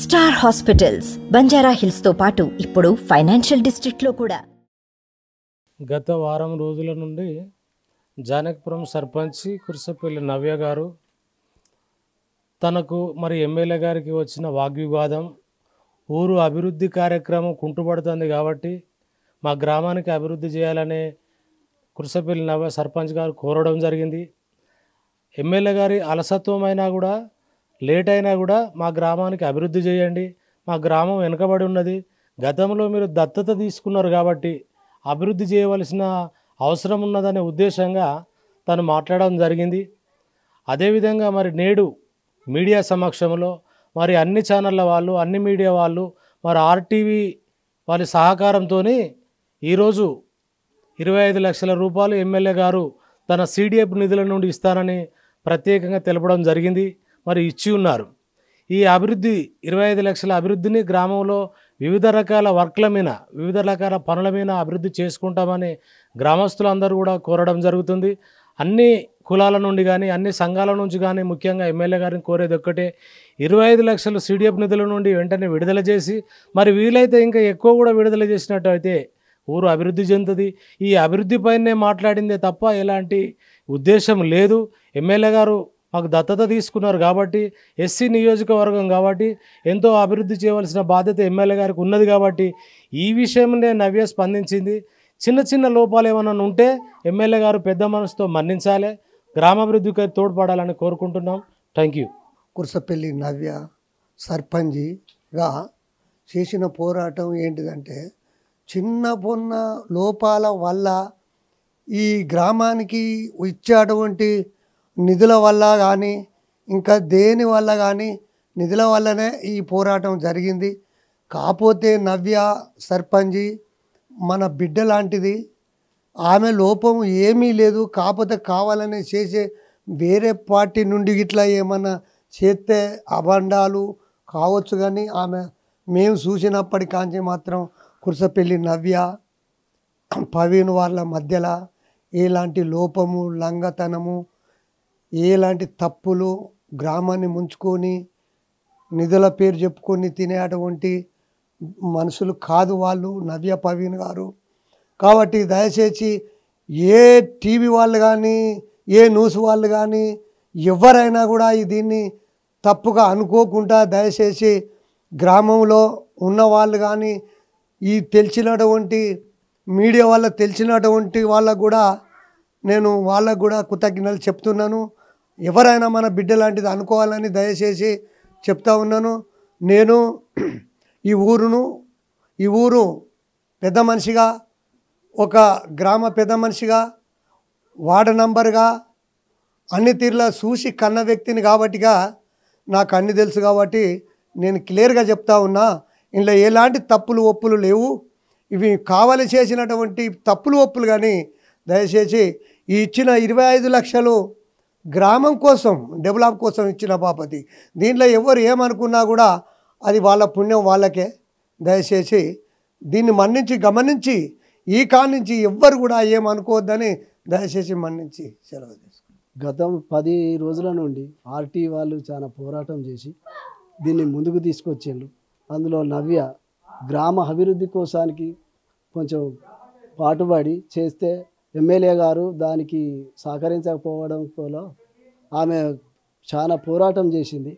star hospitals Banjara హిల్స్తో పాటు ఇప్పుడు financial డిస్ట్రిక్ట్లో కూడా గత వారం రోజుల నుండి జానకపురం సర్పంచ్ కుర్సపల్లి నవ్య గారు తనకు మరి ఎమ్మెల్యే గారికి వచ్చిన వాగ్వివాదం ఊరు అభివృద్ధి కార్యక్రమం కుంటుపడుతుంది కాబట్టి మా గ్రామానికి అభివృద్ధి చేయాలనే కుర్సపల్లి నవ్య సర్పంచ్ గారు కోరడం జరిగింది ఎమ్మెల్యే గారి అలసత్వమైనా కూడా లేట్ అయినా కూడా మా గ్రామానికి అభివృద్ధి చేయండి మా గ్రామం వెనుకబడి ఉన్నది గతంలో మీరు దత్తత తీసుకున్నారు కాబట్టి అభివృద్ధి చేయవలసిన అవసరం ఉన్నదనే ఉద్దేశంగా తను మాట్లాడడం జరిగింది అదేవిధంగా మరి నేడు మీడియా సమక్షంలో మరి అన్ని ఛానళ్ళ వాళ్ళు అన్ని మీడియా వాళ్ళు మరి ఆర్టీవీ వారి సహకారంతో ఈరోజు ఇరవై ఐదు లక్షల రూపాయలు ఎమ్మెల్యే గారు తన సీడీఎఫ్ నిధుల నుండి ఇస్తానని ప్రత్యేకంగా తెలపడం జరిగింది మరి ఇచ్చి ఉన్నారు ఈ అభివృద్ధి ఇరవై ఐదు లక్షల అభివృద్ధిని గ్రామంలో వివిధ రకాల వర్క్ల మీద వివిధ రకాల పనుల మీద అభివృద్ధి చేసుకుంటామని గ్రామస్తులందరూ కూడా కోరడం జరుగుతుంది అన్ని కులాల నుండి కానీ అన్ని సంఘాల నుంచి కానీ ముఖ్యంగా ఎమ్మెల్యే గారిని కోరేది ఒక్కటే ఇరవై ఐదు లక్షలు సీడీఎఫ్ నిధుల నుండి వెంటనే విడుదల చేసి మరి వీలైతే ఇంకా ఎక్కువ కూడా విడుదల చేసినట్టు అయితే ఊరు అభివృద్ధి చెందుతుంది ఈ అభివృద్ధిపైనే మాట్లాడిందే తప్ప ఎలాంటి ఉద్దేశం లేదు ఎమ్మెల్యే గారు మాకు దత్తత తీసుకున్నారు కాబట్టి ఎస్సీ నియోజకవర్గం కాబట్టి ఎంతో అభివృద్ధి చేయవలసిన బాధ్యత ఎమ్మెల్యే గారికి ఉన్నది కాబట్టి ఈ విషయంలో నవ్య స్పందించింది చిన్న చిన్న లోపాలు ఏమైనా ఉంటే ఎమ్మెల్యే గారు పెద్ద మనసుతో మన్నించాలి గ్రామాభివృద్ధికి తోడ్పడాలని కోరుకుంటున్నాం థ్యాంక్ యూ కుర్సపల్లి నవ్య సర్పంచిగా చేసిన పోరాటం ఏంటిదంటే చిన్న పొన్న లోపాల వల్ల ఈ గ్రామానికి ఇచ్చేటువంటి నిధుల వల్ల కానీ ఇంకా దేని వల్ల కానీ నిధుల వల్లనే ఈ పోరాటం జరిగింది కాకపోతే నవ్య సర్పంచి మన బిడ్డ లాంటిది ఆమె లోపం ఏమీ లేదు కాకపోతే కావాలని చేసే వేరే పార్టీ నుండి ఇట్లా ఏమన్నా చేస్తే అభండాలు కావచ్చు కానీ ఆమె మేము చూసినప్పటి కాంచి మాత్రం కురసపల్లి నవ్య పవీన్ వాళ్ళ మధ్యలో ఎలాంటి లోపము లంగతనము ఏలాంటి తప్పులు గ్రామాన్ని ముంచుకొని నిధుల పేరు చెప్పుకొని తినేటువంటి మనుషులు కాదు వాళ్ళు నవ్య పవీన్ గారు కాబట్టి దయచేసి ఏ టీవీ వాళ్ళు కానీ ఏ న్యూస్ వాళ్ళు కానీ ఎవరైనా కూడా దీన్ని తప్పుగా అనుకోకుండా దయచేసి గ్రామంలో ఉన్నవాళ్ళు కానీ ఈ తెలిసినటువంటి మీడియా వల్ల తెలిసినటువంటి వాళ్ళకు కూడా నేను వాళ్ళకు కూడా కృతజ్ఞతలు చెప్తున్నాను ఎవరైనా మన బిడ్డ లాంటిది అనుకోవాలని దయచేసి చెప్తా ఉన్నాను నేను ఈ ఊరును ఈ ఊరు పెద్ద మనిషిగా ఒక గ్రామ పెద్ద మనిషిగా వార్డ్ నంబర్గా అన్ని తీరులా చూసి కన్న వ్యక్తిని కాబట్టిగా నాకు అన్ని తెలుసు కాబట్టి నేను క్లియర్గా చెప్తా ఉన్నా ఇందులో ఎలాంటి తప్పులు ఒప్పులు లేవు ఇవి కావాలి చేసినటువంటి తప్పులు ఒప్పులు కానీ దయచేసి ఈ ఇచ్చిన ఇరవై ఐదు లక్షలు గ్రామం కోసం డెవలప్ కోసం ఇచ్చిన బాపతి దీంట్లో ఎవరు ఏమనుకున్నా కూడా అది వాళ్ళ పుణ్యం వాళ్ళకే దయచేసి దీన్ని మన్నించి గమనించి ఈ నుంచి ఎవ్వరు కూడా ఏమనుకోవద్దని దయచేసి మన్నించి సెలవు తీసుకుంటాం గతం పది రోజుల నుండి ఆర్టీ వాళ్ళు చాలా పోరాటం చేసి దీన్ని ముందుకు తీసుకొచ్చిండ్రు అందులో నవ్య గ్రామ అభివృద్ధి కోసానికి కొంచెం పాటుపడి చేస్తే ఎమ్మెల్యే గారు దానికి సహకరించకపోవడం కూడా ఆమె చాలా పోరాటం చేసింది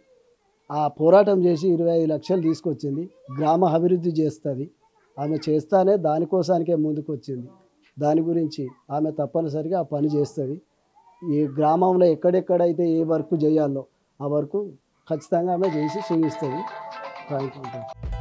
ఆ పోరాటం చేసి ఇరవై ఐదు లక్షలు తీసుకొచ్చింది గ్రామ అభివృద్ధి చేస్తుంది ఆమె చేస్తానే దానికోసానికే ముందుకు వచ్చింది దాని గురించి ఆమె తప్పనిసరిగా ఆ పని చేస్తుంది ఈ గ్రామంలో ఎక్కడెక్కడైతే ఏ వర్క్ చేయాలో ఆ వర్క్ ఖచ్చితంగా ఆమె చేసి చూపిస్తుంది థ్యాంక్ యూ